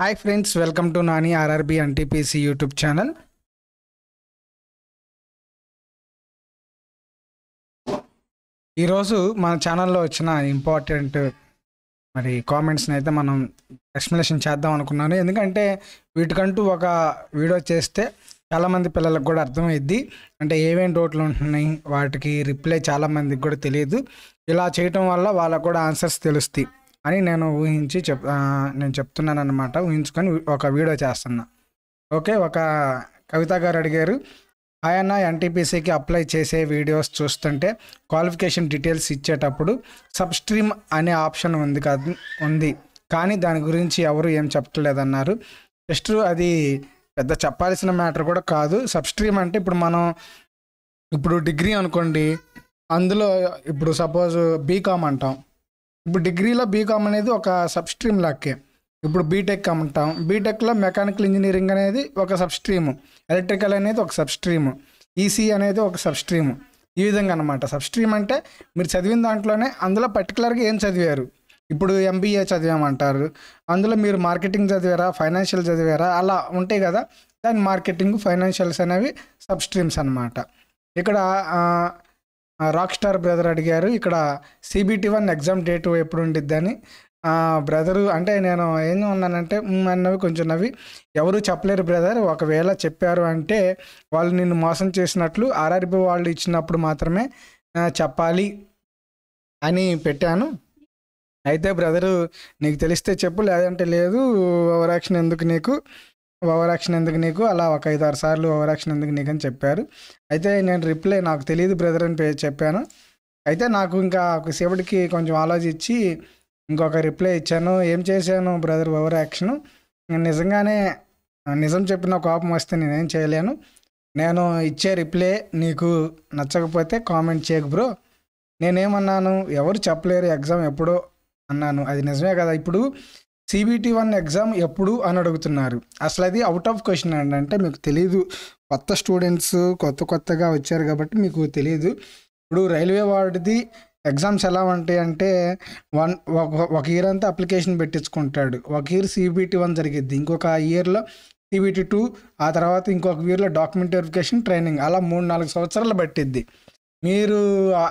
hi friends welcome to Nani RRB NTPC YouTube channel ఈరోజు మన ఛానల్లో వచ్చిన ఇంపార్టెంట్ మరి కామెంట్స్ని అయితే మనం ఎక్స్ప్లెనేషన్ చేద్దాం అనుకున్నాను ఎందుకంటే వీటికంటూ ఒక వీడియో చేస్తే చాలామంది పిల్లలకు కూడా అర్థమైద్ది అంటే ఏమేమి డౌట్లు ఉంటున్నాయి వాటికి రిప్లై చాలామందికి కూడా తెలియదు ఇలా చేయటం వల్ల వాళ్ళకు కూడా ఆన్సర్స్ తెలుస్తాయి అని నేను ఊహించి చెప్ నేను చెప్తున్నాను అనమాట ఊహించుకొని ఒక వీడియో చేస్తున్నా ఓకే ఒక కవిత గారు అడిగారు ఆయన ఎన్టీపీసీకి అప్లై చేసే వీడియోస్ చూస్తుంటే క్వాలిఫికేషన్ డీటెయిల్స్ ఇచ్చేటప్పుడు సబ్ స్ట్రీమ్ అనే ఆప్షన్ ఉంది కాదు ఉంది కానీ దాని గురించి ఎవరు ఏం చెప్పలేదన్నారు జస్ట్ అది పెద్ద చెప్పాల్సిన మ్యాటర్ కూడా కాదు సబ్ స్ట్రీమ్ అంటే ఇప్పుడు మనం ఇప్పుడు డిగ్రీ అనుకోండి అందులో ఇప్పుడు సపోజ్ బీకామ్ అంటాం ఇప్పుడు డిగ్రీలో బీకామ్ అనేది ఒక సబ్ స్ట్రీమ్ లాక్కే ఇప్పుడు బీటెక్ అంటాం బీటెక్లో మెకానికల్ ఇంజనీరింగ్ అనేది ఒక సబ్ స్ట్రీము ఎలక్ట్రికల్ అనేది ఒక సబ్ స్ట్రీము ఈసీ e అనేది ఒక సబ్ స్ట్రీము ఈ విధంగా అనమాట సబ్ స్ట్రీమ్ అంటే మీరు చదివిన దాంట్లోనే అందులో పర్టికులర్గా ఏం చదివారు ఇప్పుడు ఎంబీఏ చదివామంటారు అందులో మీరు మార్కెటింగ్ చదివారా ఫైనాన్షియల్ చదివారా అలా ఉంటాయి కదా దాని మార్కెటింగ్ ఫైనాన్షియల్స్ అనేవి సబ్ స్ట్రీమ్స్ అనమాట ఇక్కడ రాక్ స్టార్ బ్రదర్ అడిగారు ఇక్కడ సిబిటి వన్ ఎగ్జామ్ డేట్ ఎప్పుడు అని బ్రదరు అంటే నేను ఏం ఉన్నానంటే అన్నవి కొంచెం నవ్వి ఎవరు చెప్పలేరు బ్రదర్ ఒకవేళ చెప్పారు అంటే వాళ్ళు నిన్ను మోసం చేసినట్లు ఆర్ఆర్బి వాళ్ళు ఇచ్చినప్పుడు మాత్రమే చెప్పాలి అని పెట్టాను అయితే బ్రదరు నీకు తెలిస్తే చెప్పు లేదంటే లేదు ఓవరాక్షన్ ఎందుకు నీకు ఓవర్ యాక్షన్ ఎందుకు నీకు అలా ఒక ఐదు ఆరు సార్లు ఓవర్ యాక్షన్ ఎందుకు నీకు అని చెప్పారు అయితే నేను రిప్లై నాకు తెలియదు బ్రదర్ అని చెప్పాను అయితే నాకు ఇంకా సేపటికి కొంచెం ఆలోచించి ఇంకొక రిప్లై ఇచ్చాను ఏం చేశాను బ్రదర్ ఓవర్ యాక్షన్ నేను నిజంగానే నిజం చెప్పిన కోపం వస్తే నేనేం చేయలేను నేను ఇచ్చే రిప్లై నీకు నచ్చకపోతే కామెంట్ చేయకు బ్రో నేనేమన్నాను ఎవరు చెప్పలేరు ఎగ్జామ్ ఎప్పుడో అన్నాను అది నిజమే కదా ఇప్పుడు సిబిటి వన్ ఎగ్జామ్ ఎప్పుడు అని అడుగుతున్నారు అసలు అది అవుట్ ఆఫ్ క్వశ్చన్ ఏంటంటే అంటే మీకు తెలియదు కొత్త స్టూడెంట్స్ కొత్త కొత్తగా వచ్చారు కాబట్టి మీకు తెలియదు ఇప్పుడు రైల్వే వార్డుది ఎగ్జామ్స్ ఎలా ఉంటాయి అంటే వన్ ఒక ఇయర్ అంతా అప్లికేషన్ పెట్టించుకుంటాడు ఒక ఇయర్ సిబిటి వన్ జరిగిద్ది ఇంకొక ఇయర్లో సిబిటి టూ ఆ తర్వాత ఇంకొక ఇయర్లో డాక్యుమెంట్ వెరిఫికేషన్ ట్రైనింగ్ అలా మూడు నాలుగు సంవత్సరాలు పట్టిద్ది మీరు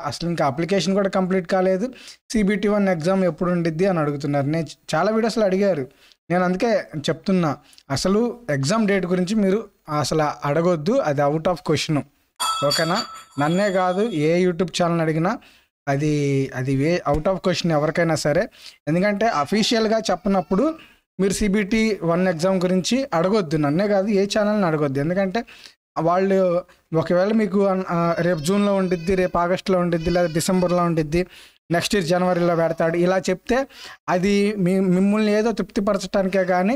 అసలు ఇంకా అప్లికేషన్ కూడా కంప్లీట్ కాలేదు సిబిటి వన్ ఎగ్జామ్ ఎప్పుడు ఉండిద్ది అని అడుగుతున్నారు నేను చాలా వీడియోస్లో అడిగారు నేను అందుకే చెప్తున్నా అసలు ఎగ్జామ్ డేట్ గురించి మీరు అసలు అడగొద్దు అది అవుట్ ఆఫ్ క్వశ్చన్ ఓకేనా నన్నే కాదు ఏ యూట్యూబ్ ఛానల్ అడిగినా అది అది వే అవుట్ ఆఫ్ క్వశ్చన్ ఎవరికైనా సరే ఎందుకంటే అఫీషియల్గా చెప్పినప్పుడు మీరు సిబిటి వన్ ఎగ్జామ్ గురించి అడగొద్దు నన్నే కాదు ఏ ఛానల్ని అడగొద్దు ఎందుకంటే వాళ్ళు ఒకవేళ మీకు రేపు జూన్లో ఉండిద్ది రేపు ఆగస్టులో ఉండిద్ది లేదా డిసెంబర్లో ఉండిద్ది నెక్స్ట్ ఇయర్ జనవరిలో పెడతాడు ఇలా చెప్తే అది మీ మిమ్మల్ని ఏదో తృప్తిపరచడానికే కానీ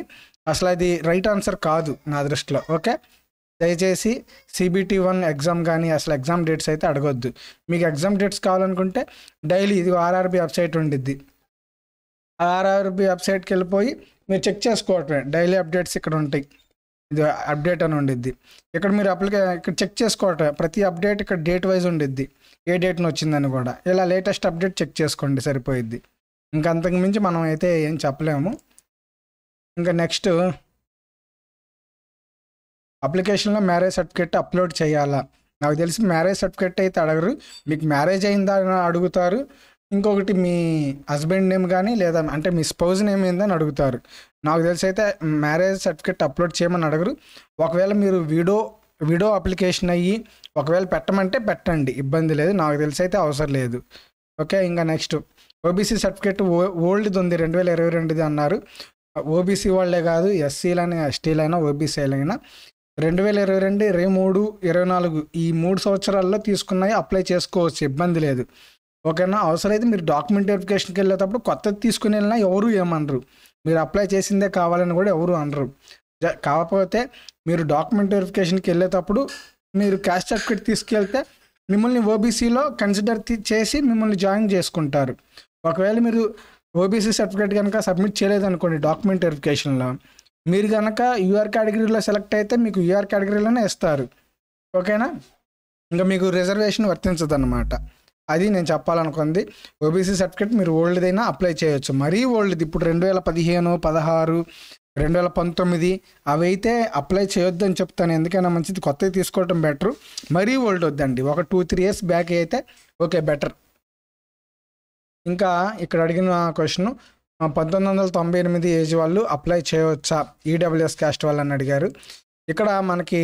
అసలు అది రైట్ ఆన్సర్ కాదు నా దృష్టిలో ఓకే దయచేసి సిబిటి వన్ ఎగ్జామ్ కానీ అసలు ఎగ్జామ్ డేట్స్ అయితే అడగొద్దు మీకు ఎగ్జామ్ డేట్స్ కావాలనుకుంటే డైలీ ఇది ఆర్ఆర్బి వెబ్సైట్ ఉండిద్ది ఆర్ఆర్బి వెబ్సైట్కి వెళ్ళిపోయి మీరు చెక్ చేసుకోవటమే డైలీ అప్డేట్స్ ఇక్కడ ఉంటాయి ఇది అప్డేట్ అని ఉండిద్ది ఇక్కడ మీరు అప్లికే ఇక్కడ చెక్ చేసుకోవటం ప్రతి అప్డేట్ ఇక్కడ డేట్ వైజ్ ఉండిద్ది ఏ డేట్ని వచ్చిందని కూడా ఇలా లేటెస్ట్ అప్డేట్ చెక్ చేసుకోండి సరిపోయిద్ది ఇంకా అంతకు మించి మనం అయితే ఏం చెప్పలేము ఇంకా నెక్స్ట్ అప్లికేషన్లో మ్యారేజ్ సర్టిఫికేట్ అప్లోడ్ చేయాలా నాకు తెలిసి మ్యారేజ్ సర్టిఫికేట్ అయితే అడగరు మీకు మ్యారేజ్ అయిందా అడుగుతారు ఇంకొకటి మీ హస్బెండ్ నేమ్ కానీ లేదా అంటే మీ స్పౌజ్ నేమ్ ఏందని అడుగుతారు నాకు తెలిసి అయితే మ్యారేజ్ సర్టిఫికేట్ అప్లోడ్ చేయమని అడగరు ఒకవేళ మీరు వీడో వీడో అప్లికేషన్ అయ్యి ఒకవేళ పెట్టమంటే పెట్టండి ఇబ్బంది లేదు నాకు తెలిసి అయితే అవసరం లేదు ఓకే ఇంకా నెక్స్ట్ ఓబీసీ సర్టిఫికేట్ ఓ ఓల్డ్ది ఉంది రెండు వేల ఇరవై రెండుది అన్నారు ఓబీసీ వాళ్ళే కాదు ఎస్సీలైనా ఎస్టీలైనా ఓబీసీలైనా రెండు వేల ఇరవై రెండు ఇరవై మూడు ఇరవై నాలుగు ఈ మూడు సంవత్సరాల్లో తీసుకున్నాయి అప్లై చేసుకోవచ్చు ఇబ్బంది లేదు ఓకేనా అవసరమైతే మీరు డాక్యుమెంట్ వెరిఫికేషన్కి వెళ్ళేటప్పుడు కొత్తది తీసుకుని వెళ్ళినా ఎవరు ఏమనరు మీరు అప్లై చేసిందే కావాలని కూడా ఎవరు అనరు కాకపోతే మీరు డాక్యుమెంట్ వెరిఫికేషన్కి వెళ్ళేటప్పుడు మీరు క్యాస్ట్ సర్టిఫికేట్ తీసుకెళ్తే మిమ్మల్ని ఓబీసీలో కన్సిడర్ చేసి మిమ్మల్ని జాయిన్ చేసుకుంటారు ఒకవేళ మీరు ఓబీసీ సర్టిఫికేట్ కనుక సబ్మిట్ చేయలేదు అనుకోండి డాక్యుమెంట్ వెరిఫికేషన్లో మీరు కనుక యూఆర్ కేటగిరీలో సెలెక్ట్ అయితే మీకు యూఆర్ కేటగిరీలోనే ఇస్తారు ఓకేనా ఇంకా మీకు రిజర్వేషన్ వర్తించదు అనమాట అది నేను చెప్పాలనుకుంది ఓబీసీ సర్టిఫికేట్ మీరు ఓల్డ్దైనా అప్లై చేయొచ్చు మరీ ఓల్డ్ది ఇప్పుడు రెండు వేల పదిహేను పదహారు రెండు వేల పంతొమ్మిది అవి అయితే అప్లై చేయొద్దు అని చెప్తాను ఎందుకైనా మంచిది కొత్తవి తీసుకోవటం బెటర్ మరీ ఓల్డ్ వద్దండి ఒక టూ త్రీ ఇయర్స్ బ్యాక్ అయితే ఓకే బెటర్ ఇంకా ఇక్కడ అడిగిన క్వశ్చన్ పంతొమ్మిది వందల తొంభై ఎనిమిది ఏజ్ వాళ్ళు అప్లై చేయవచ్చా ఈడబ్ల్యూఎస్ క్యాస్ట్ వాళ్ళు అని అడిగారు ఇక్కడ మనకి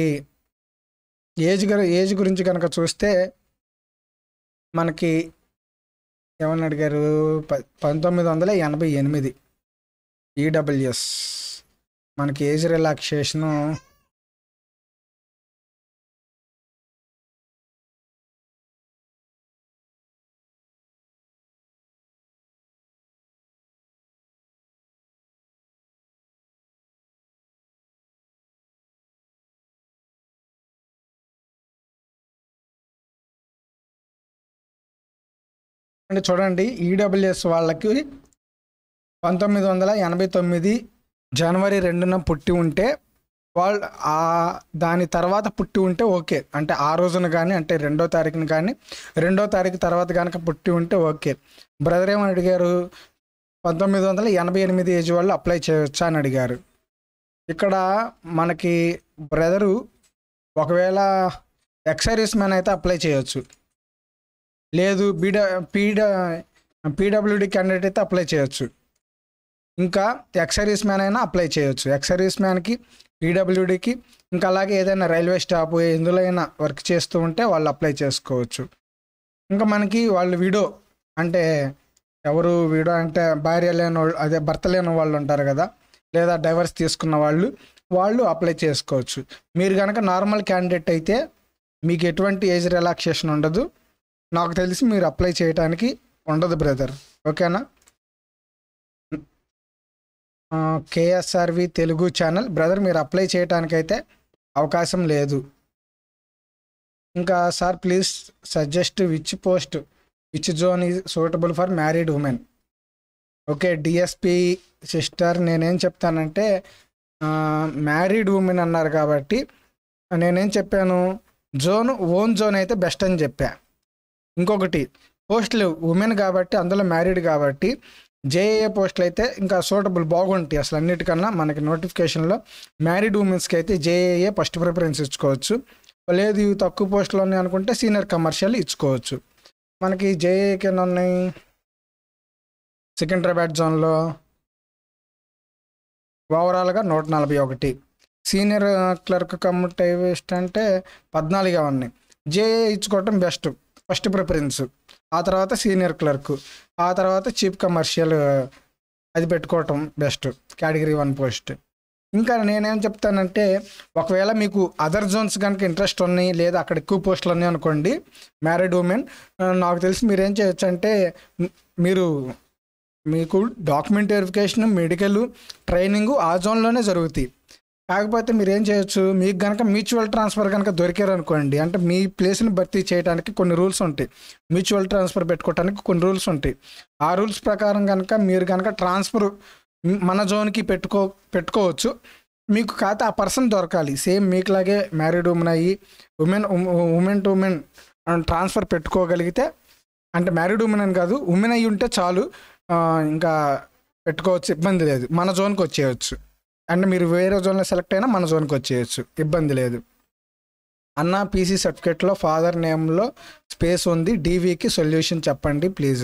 ఏజ్ ఏజ్ గురించి కనుక చూస్తే మనకి ఏమని అడిగారు ప పంతొమ్మిది వందల ఎనభై ఎనిమిది ఈడబ్ల్యూఎస్ e మనకి ఏజ్ రిలాక్సేషను అంటే చూడండి ఈడబ్ల్యూఎస్ e వాళ్ళకి పంతొమ్మిది వందల ఎనభై తొమ్మిది జనవరి రెండున పుట్టి ఉంటే వాళ్ళు ఆ దాని తర్వాత పుట్టి ఉంటే ఓకే అంటే ఆ రోజున కానీ అంటే రెండో తారీఖున కానీ రెండో తారీఖు తర్వాత కనుక పుట్టి ఉంటే ఓకే బ్రదర్ ఏమని అడిగారు పంతొమ్మిది వందల ఎనభై ఎనిమిది ఏజ్ వాళ్ళు అప్లై చేయొచ్చా అని అడిగారు ఇక్కడ మనకి బ్రదరు ఒకవేళ ఎక్సైరీస్ మ్యాన్ అయితే అప్లై చేయొచ్చు లేదు బీడ పీడ పీడబ్ల్యూడి క్యాండిడేట్ అయితే అప్లై చేయొచ్చు ఇంకా ఎక్సరీస్ మ్యాన్ అయినా అప్లై చేయొచ్చు ఎక్సరీస్ మ్యాన్కి పీడబ్ల్యూడికి ఇంకా అలాగే ఏదైనా రైల్వే స్టాప్ ఎందులో అయినా వర్క్ చేస్తూ ఉంటే వాళ్ళు అప్లై చేసుకోవచ్చు ఇంకా మనకి వాళ్ళు విడో అంటే ఎవరు వీడో అంటే భార్య లేని వాళ్ళు అదే భర్త లేని వాళ్ళు ఉంటారు కదా లేదా డైవర్స్ తీసుకున్న వాళ్ళు వాళ్ళు అప్లై చేసుకోవచ్చు మీరు కనుక నార్మల్ క్యాండిడేట్ అయితే మీకు ఎటువంటి ఏజ్ రిలాక్సేషన్ ఉండదు నాకు తెలిసి మీరు అప్లై చేయడానికి ఉండదు బ్రదర్ ఓకేనా కేఎస్ఆర్వి తెలుగు ఛానల్ బ్రదర్ మీరు అప్లై చేయడానికైతే అవకాశం లేదు ఇంకా sir please suggest which post which zone is suitable for married women okay DSP sister నేనేం చెప్తానంటే మ్యారీడ్ ఉమెన్ అన్నారు కాబట్టి నేనేం చెప్పాను జోన్ ఓన్ జోన్ అయితే బెస్ట్ అని చెప్పాను ఇంకొకటి పోస్టులు ఉమెన్ కాబట్టి అందులో మ్యారీడ్ కాబట్టి జేఏఏ పోస్టులు అయితే ఇంకా సూటబుల్ బాగుంటాయి అసలు అన్నిటికన్నా మనకి నోటిఫికేషన్లో మ్యారీడ్ ఉమెన్స్కి అయితే జేఏఏ ఫస్ట్ ప్రిఫరెన్స్ ఇచ్చుకోవచ్చు లేదు ఇవి తక్కువ పోస్టులు ఉన్నాయి అనుకుంటే సీనియర్ కమర్షియల్ ఇచ్చుకోవచ్చు మనకి జేఏ కింద ఉన్నాయి సికింద్రాబాద్ జోన్లో ఓవరాల్గా నూట నలభై ఒకటి సీనియర్ క్లర్క్ కమ్యూటైవిస్ట్ అంటే పద్నాలుగే ఉన్నాయి జేఏ ఇచ్చుకోవటం బెస్ట్ ఫస్ట్ ప్రిఫరెన్స్ ఆ తర్వాత సీనియర్ క్లర్క్ ఆ తర్వాత చీఫ్ కమర్షియల్ అది పెట్టుకోవటం బెస్ట్ కేటగిరీ వన్ పోస్ట్ ఇంకా నేనేం చెప్తానంటే ఒకవేళ మీకు అదర్ జోన్స్ కనుక ఇంట్రెస్ట్ ఉన్నాయి లేదా అక్కడ ఎక్కువ పోస్టులు ఉన్నాయి అనుకోండి మ్యారీడ్ ఉమెన్ నాకు తెలిసి మీరేం చేయొచ్చు అంటే మీరు మీకు డాక్యుమెంట్ వెరిఫికేషన్ మెడికల్ ట్రైనింగ్ ఆ జోన్లోనే జరుగుతాయి కాకపోతే మీరు ఏం చేయొచ్చు మీకు కనుక మ్యూచువల్ ట్రాన్స్ఫర్ కనుక దొరికారు అనుకోండి అంటే మీ ప్లేస్ని భర్తీ చేయడానికి కొన్ని రూల్స్ ఉంటాయి మ్యూచువల్ ట్రాన్స్ఫర్ పెట్టుకోవడానికి కొన్ని రూల్స్ ఉంటాయి ఆ రూల్స్ ప్రకారం కనుక మీరు కనుక ట్రాన్స్ఫర్ మన జోన్కి పెట్టుకో పెట్టుకోవచ్చు మీకు కాకపోతే ఆ పర్సన్ దొరకాలి సేమ్ మీకులాగే మ్యారీడ్ ఉమెన్ అయ్యి women women to women transfer పెట్టుకోగలిగితే అంటే మ్యారీడ్ ఉమెన్ అని కాదు ఉమెన్ అయి ఉంటే చాలు ఇంకా పెట్టుకోవచ్చు ఇబ్బంది లేదు మన జోన్కి వచ్చేయచ్చు అండ్ మీరు వేరే జోన్లో సెలెక్ట్ అయినా మన జోన్కి వచ్చేయచ్చు ఇబ్బంది లేదు అన్న పీసీ సర్టిఫికేట్లో ఫాదర్ నేమ్లో స్పేస్ ఉంది డీవీకి సొల్యూషన్ చెప్పండి ప్లీజ్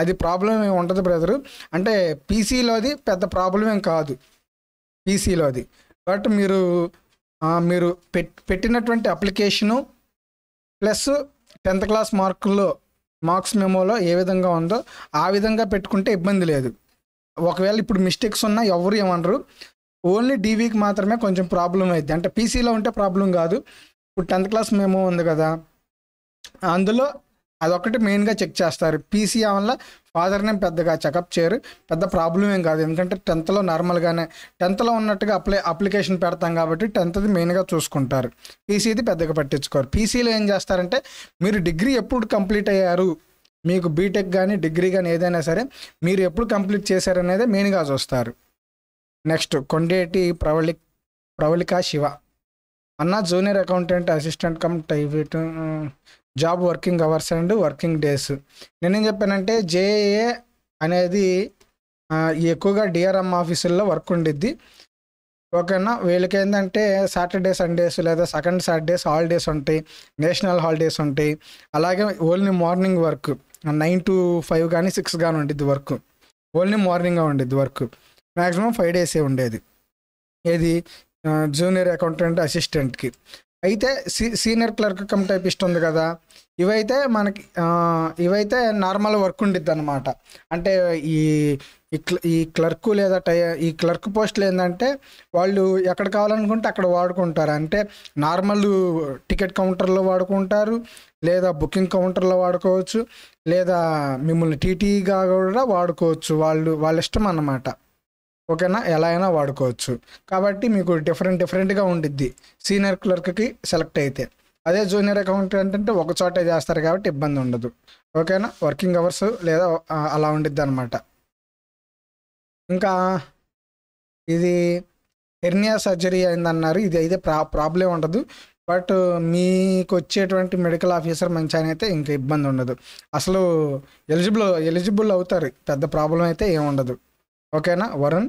అది ప్రాబ్లం ఏమి ఉండదు బ్రదరు అంటే పీసీలోది పెద్ద ప్రాబ్లం ఏం కాదు పీసీలోది బట్ మీరు మీరు పెట్టినటువంటి అప్లికేషను ప్లస్ టెన్త్ క్లాస్ మార్కుల్లో మార్క్స్ మెమోలో ఏ విధంగా ఉందో ఆ విధంగా పెట్టుకుంటే ఇబ్బంది లేదు ఒకవేళ ఇప్పుడు మిస్టేక్స్ ఉన్నా ఎవరు ఏమనరు ఓన్లీ డీవీకి మాత్రమే కొంచెం ప్రాబ్లం అయింది అంటే పీసీలో ఉంటే ప్రాబ్లం కాదు ఇప్పుడు టెన్త్ క్లాస్ మేము ఉంది కదా అందులో అదొకటి మెయిన్గా చెక్ చేస్తారు పీసీ వల్ల ఫాదర్ నేమ్ పెద్దగా చెకప్ చేయరు పెద్ద ప్రాబ్లం ఏం కాదు ఎందుకంటే టెన్త్లో నార్మల్గానే టెన్త్లో ఉన్నట్టుగా అప్లై అప్లికేషన్ పెడతాం కాబట్టి టెన్త్ది మెయిన్గా చూసుకుంటారు పీసీది పెద్దగా పట్టించుకోరు పీసీలో ఏం చేస్తారంటే మీరు డిగ్రీ ఎప్పుడు కంప్లీట్ అయ్యారు మీకు బీటెక్ కానీ డిగ్రీ కానీ ఏదైనా సరే మీరు ఎప్పుడు కంప్లీట్ చేశారనేది మెయిన్గా చూస్తారు నెక్స్ట్ కొండేటి ప్రవళి ప్రవళిక శివ అన్న junior accountant assistant cum type job working hours and working days నేనేం చెప్పానంటే జేఏ అనేది ఎక్కువగా డిఆర్ఎం ఆఫీసుల్లో వర్క్ ఉండిద్ది ఓకేనా వీళ్ళకి ఏంటంటే సాటర్డే సండేస్ లేదా సెకండ్ సాటర్డేస్ హాలిడేస్ ఉంటాయి నేషనల్ హాలిడేస్ ఉంటాయి అలాగే only morning work nine to five కానీ సిక్స్ కానీ ఉండిద్ది వర్క్ ఓన్లీ మార్నింగ్ ఉండిద్ది వర్క్ మ్యాక్సిమం ఫైవ్ డేసే ఉండేది ఏది జూనియర్ అకౌంటెంట్ అసిస్టెంట్కి అయితే సీ సీనియర్ క్లర్క్ కమ్ టైపిస్ట్ ఉంది కదా ఇవైతే మనకి ఇవైతే నార్మల్ వర్క్ ఉండిద్ది అనమాట అంటే ఈ ఈ క్లర్క్ లేదా టై ఈ క్లర్క్ పోస్ట్లు ఏంటంటే వాళ్ళు ఎక్కడ కావాలనుకుంటే అక్కడ వాడుకుంటారు అంటే నార్మల్ టికెట్ కౌంటర్లో వాడుకుంటారు లేదా బుకింగ్ కౌంటర్లో వాడుకోవచ్చు లేదా మిమ్మల్ని టీటీగా కూడా వాడుకోవచ్చు వాళ్ళు వాళ్ళ ఇష్టం అన్నమాట ఓకేనా ఎలా అయినా వాడుకోవచ్చు కాబట్టి మీకు డిఫరెంట్ డిఫరెంట్గా ఉండిద్ది సీనియర్ క్లర్క్కి సెలెక్ట్ అయితే అదే జూనియర్ అకౌంట్ ఏంటంటే ఒక చోటే చేస్తారు కాబట్టి ఇబ్బంది ఉండదు ఓకేనా వర్కింగ్ అవర్స్ లేదా అలా ఉండిద్ది అనమాట ఇంకా ఇది హెర్నియా సర్జరీ అయిందన్నారు ఇది అయితే ప్రా ప్రాబ్లం ఉండదు బట్ మీకు వచ్చేటువంటి మెడికల్ ఆఫీసర్ మంచి ఆయన అయితే ఇంకా ఇబ్బంది ఉండదు అసలు ఎలిజిబుల్ ఎలిజిబుల్ అవుతారు పెద్ద ప్రాబ్లం అయితే ఏముండదు ఓకేనా వరుణ్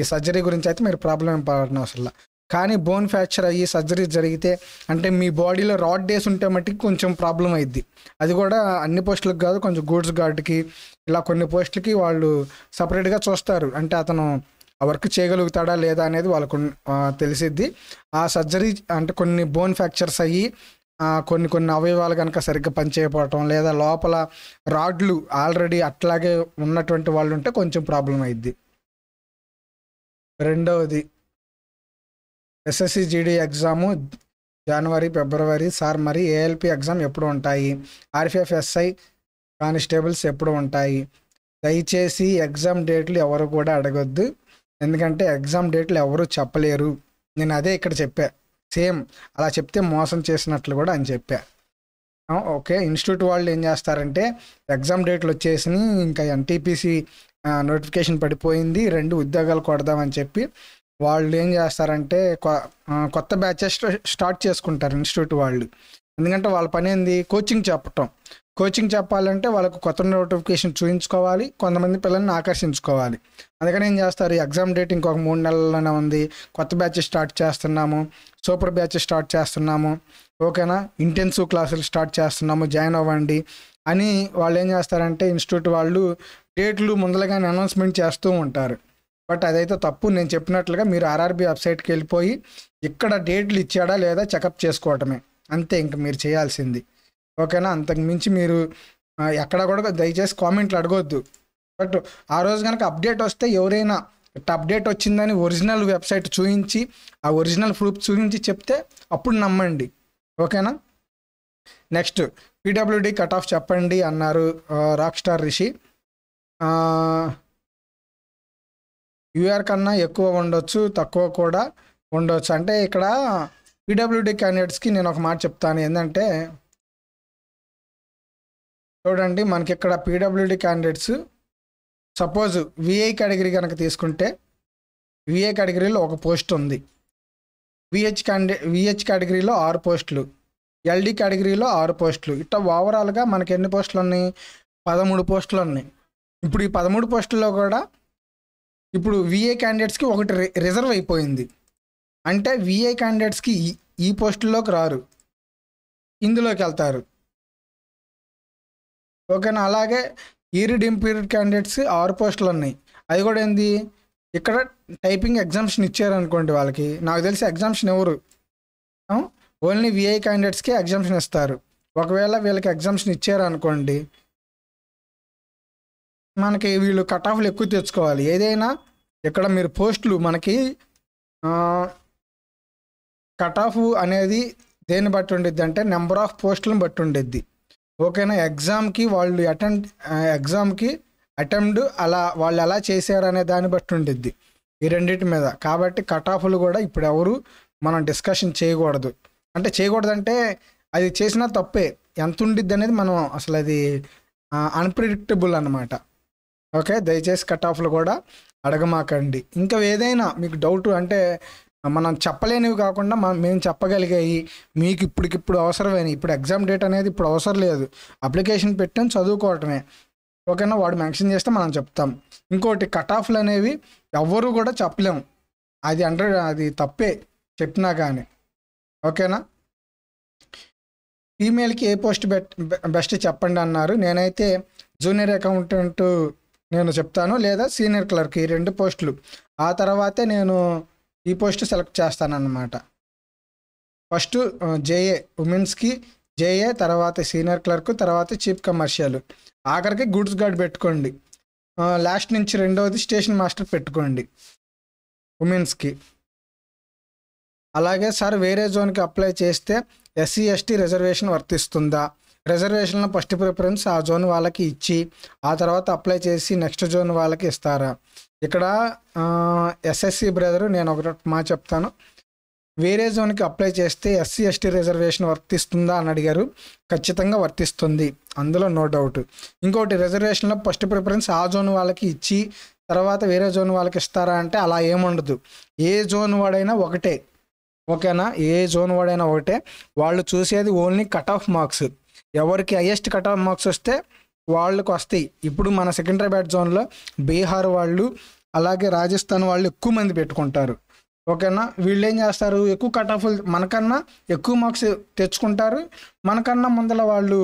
ఈ సర్జరీ గురించి అయితే మీరు ప్రాబ్లం ఏం పడడం అసలు కానీ బోన్ ఫ్రాక్చర్ అయ్యి సర్జరీ జరిగితే అంటే మీ బాడీలో రాడ్ డేస్ ఉంటే మట్టికి కొంచెం ప్రాబ్లం అయింది అది కూడా అన్ని పోస్టులకు కాదు కొంచెం గూడ్స్ గార్డ్కి ఇలా కొన్ని పోస్టులకి వాళ్ళు సపరేట్గా చూస్తారు అంటే అతను ఆ వర్క్ చేయగలుగుతాడా లేదా అనేది వాళ్ళకు తెలిసిద్ది ఆ సర్జరీ అంటే కొన్ని బోన్ ఫ్రాక్చర్స్ అయ్యి కొన్ని కొన్ని అవయవాలు కనుక సరిగ్గా పనిచేయకపోవటం లేదా లోపల రాడ్లు ఆల్రెడీ అట్లాగే ఉన్నటువంటి వాళ్ళు ఉంటే కొంచెం ప్రాబ్లం అయింది రెండవది ఎస్ఎస్సి జిడి ఎగ్జాము జనవరి ఫిబ్రవరి సార్ మరి ఏఎల్పి ఎగ్జామ్ ఎప్పుడు ఉంటాయి ఆర్పిఎఫ్ ఎస్ఐ కానిస్టేబుల్స్ ఎప్పుడు ఉంటాయి దయచేసి ఎగ్జామ్ డేట్లు ఎవరు కూడా అడగొద్దు ఎందుకంటే ఎగ్జామ్ డేట్లు ఎవరు చెప్పలేరు నేను అదే ఇక్కడ చెప్పాను సేమ్ అలా చెప్తే మోసం చేసినట్లు కూడా అని చెప్పా ఓకే ఇన్స్టిట్యూట్ వాళ్ళు ఏం చేస్తారంటే ఎగ్జామ్ డేట్లు వచ్చేసి ఇంకా ఎన్టీపీసీ నోటిఫికేషన్ పడిపోయింది రెండు ఉద్యోగాలు కొడదామని చెప్పి వాళ్ళు ఏం చేస్తారంటే కొత్త బ్యాచెస్ స్టార్ట్ చేసుకుంటారు ఇన్స్టిట్యూట్ వాళ్ళు ఎందుకంటే వాళ్ళ పని ఏంది కోచింగ్ చెప్పటం కోచింగ్ చెప్పాలంటే వాళ్ళకు కొత్త నోటిఫికేషన్ చూపించుకోవాలి కొంతమంది పిల్లల్ని ఆకర్షించుకోవాలి అందుకని ఏం చేస్తారు ఎగ్జామ్ డేట్ ఇంకొక మూడు నెలల్లోనే ఉంది కొత్త బ్యాచ్ స్టార్ట్ చేస్తున్నాము సూపర్ బ్యాచ్ స్టార్ట్ చేస్తున్నాము ఓకేనా ఇంటెన్సివ్ క్లాసులు స్టార్ట్ చేస్తున్నాము జాయిన్ అవ్వండి అని వాళ్ళు ఏం చేస్తారంటే ఇన్స్టిట్యూట్ వాళ్ళు డేట్లు ముందలగానే అనౌన్స్మెంట్ చేస్తూ ఉంటారు బట్ అదైతే తప్పు నేను చెప్పినట్లుగా మీరు ఆర్ఆర్బి వెబ్సైట్కి వెళ్ళిపోయి ఇక్కడ డేట్లు ఇచ్చాడా లేదా చెకప్ చేసుకోవటమే అంతే ఇంక మీరు చేయాల్సింది ఓకేనా అంతకుమించి మీరు ఎక్కడ కూడా దయచేసి కామెంట్లు అడగొద్దు బట్ ఆ రోజు కనుక అప్డేట్ వస్తే ఎవరైనా అప్డేట్ వచ్చిందని ఒరిజినల్ వెబ్సైట్ చూపించి ఆ ఒరిజినల్ ప్రూఫ్ చూపించి చెప్తే అప్పుడు నమ్మండి ఓకేనా నెక్స్ట్ పీడబ్ల్యూడి కట్ ఆఫ్ చెప్పండి అన్నారు రాక్ స్టార్ రిషి యూఆర్ కన్నా ఎక్కువ ఉండొచ్చు తక్కువ కూడా ఉండొచ్చు అంటే ఇక్కడ పీడబ్ల్యూడి క్యాండిడేట్స్కి నేను ఒక మాట చెప్తాను ఏంటంటే చూడండి మనకి ఇక్కడ PWD candidates suppose VI category కనుక తీసుకుంటే విఐ కేటగిరీలో ఒక పోస్ట్ ఉంది విహెచ్ క్యాండి విహెచ్ కేటగిరీలో ఆరు పోస్టులు ఎల్డి కేటగిరీలో ఆరు పోస్టులు ఇట్లా ఓవరాల్గా మనకి ఎన్ని పోస్టులు ఉన్నాయి పదమూడు పోస్టులు ఉన్నాయి ఇప్పుడు ఈ పదమూడు పోస్టుల్లో కూడా ఇప్పుడు విఏ క్యాండిడేట్స్కి ఒకటి రిజర్వ్ అయిపోయింది అంటే విఏ క్యాండిడేట్స్కి ఈ పోస్టుల్లోకి రారు ఇందులోకి వెళ్తారు ఓకేనా అలాగే ఈరిడ్ ఇంపీరియడ్ క్యాండిడేట్స్ ఆరు పోస్టులు ఉన్నాయి అది కూడా ఏంది ఇక్కడ టైపింగ్ ఎగ్జామ్షన్ ఇచ్చారనుకోండి వాళ్ళకి నాకు తెలిసి ఎగ్జామ్షన్ ఎవరు ఓన్లీ విఐ క్యాండిడేట్స్కి ఎగ్జామ్షన్ ఇస్తారు ఒకవేళ వీళ్ళకి ఎగ్జామ్షన్ ఇచ్చారనుకోండి మనకి వీళ్ళు కట్ ఆఫ్లు ఎక్కువ తెచ్చుకోవాలి ఏదైనా ఇక్కడ మీరు పోస్టులు మనకి కట్ ఆఫ్ అనేది దేన్ని బట్టి ఉండిద్ది అంటే నెంబర్ ఆఫ్ పోస్టులను బట్టి ఉండిద్ది ఓకేనా ఎగ్జామ్కి వాళ్ళు అటెంప్ట్ ఎగ్జామ్కి అటెంప్ట్ అలా వాళ్ళు ఎలా చేశారు అనే దాన్ని బట్టి ఉండిద్ది ఈ రెండింటి మీద కాబట్టి కట్ ఆఫ్లు కూడా ఇప్పుడు ఎవరు మనం డిస్కషన్ చేయకూడదు అంటే చేయకూడదంటే అది చేసినా తప్పే ఎంత ఉండిద్ది అనేది మనం అసలు అది అన్ప్రిడిక్టబుల్ అనమాట ఓకే దయచేసి కట్ ఆఫ్లు కూడా అడగమాకండి ఇంకా ఏదైనా మీకు డౌట్ అంటే మనం చెప్పలేనివి కాకుండా మనం మేము చెప్పగలిగాయి మీకు ఇప్పటికిప్పుడు అవసరమైన ఇప్పుడు ఎగ్జామ్ డేట్ అనేది ఇప్పుడు అవసరం లేదు అప్లికేషన్ పెట్టాం చదువుకోవటమే ఓకేనా వాడు మెన్షన్ చేస్తే మనం చెప్తాం ఇంకోటి కట్ ఆఫ్లు అనేవి ఎవరు కూడా చెప్పలేము అది అంటే అది తప్పే చెప్పినా కానీ ఓకేనా ఈమెయిల్కి ఏ పోస్ట్ బెట్ బెస్ట్ చెప్పండి అన్నారు నేనైతే జూనియర్ అకౌంటెంట్ నేను చెప్తాను లేదా సీనియర్ క్లర్క్ ఈ రెండు పోస్టులు ఆ తర్వాతే నేను ఈ పోస్ట్ సెలెక్ట్ చేస్తానన్నమాట ఫస్ట్ జేఏ ఉమెన్స్కి జేఏ తర్వాత సీనియర్ క్లర్క్ తర్వాత చీఫ్ కమర్షియల్ ఆఖరికి గూడ్స్ గార్డ్ పెట్టుకోండి లాస్ట్ నుంచి రెండవది స్టేషన్ మాస్టర్ పెట్టుకోండి ఉమెన్స్కి అలాగే సార్ వేరే జోన్కి అప్లై చేస్తే ఎస్సీ ఎస్టీ రిజర్వేషన్ వర్తిస్తుందా రిజర్వేషన్లో ఫస్ట్ ప్రిఫరెన్స్ ఆ జోన్ వాళ్ళకి ఇచ్చి ఆ తర్వాత అప్లై చేసి నెక్స్ట్ జోన్ వాళ్ళకి ఇస్తారా ఇక్కడ ఎస్ఎస్సి బ్రదర్ నేను ఒక మా చెప్తాను వేరే జోన్కి అప్లై చేస్తే ఎస్సీ ఎస్టీ రిజర్వేషన్ వర్తిస్తుందా అని అడిగారు ఖచ్చితంగా వర్తిస్తుంది అందులో నో డౌట్ ఇంకోటి రిజర్వేషన్లో ఫస్ట్ ప్రిఫరెన్స్ ఆ జోన్ వాళ్ళకి ఇచ్చి తర్వాత వేరే జోన్ వాళ్ళకి ఇస్తారా అంటే అలా ఏముండదు ఏ జోన్ వాడైనా ఒకటే ఓకేనా ఏ జోన్ వాడైనా ఒకటే వాళ్ళు చూసేది ఓన్లీ కట్ ఆఫ్ మార్క్స్ ఎవరికి హయ్యెస్ట్ కట్ ఆఫ్ మార్క్స్ వస్తే వాళ్ళకు వస్తాయి ఇప్పుడు మన సెకండరీ బ్యాట్ జోన్లో బీహార్ వాళ్ళు అలాగే రాజస్థాన్ వాళ్ళు ఎక్కువ మంది పెట్టుకుంటారు ఓకేనా వీళ్ళు ఏం చేస్తారు ఎక్కువ కట్ ఆఫ్ మనకన్నా ఎక్కువ మార్క్స్ తెచ్చుకుంటారు మనకన్నా ముందర వాళ్ళు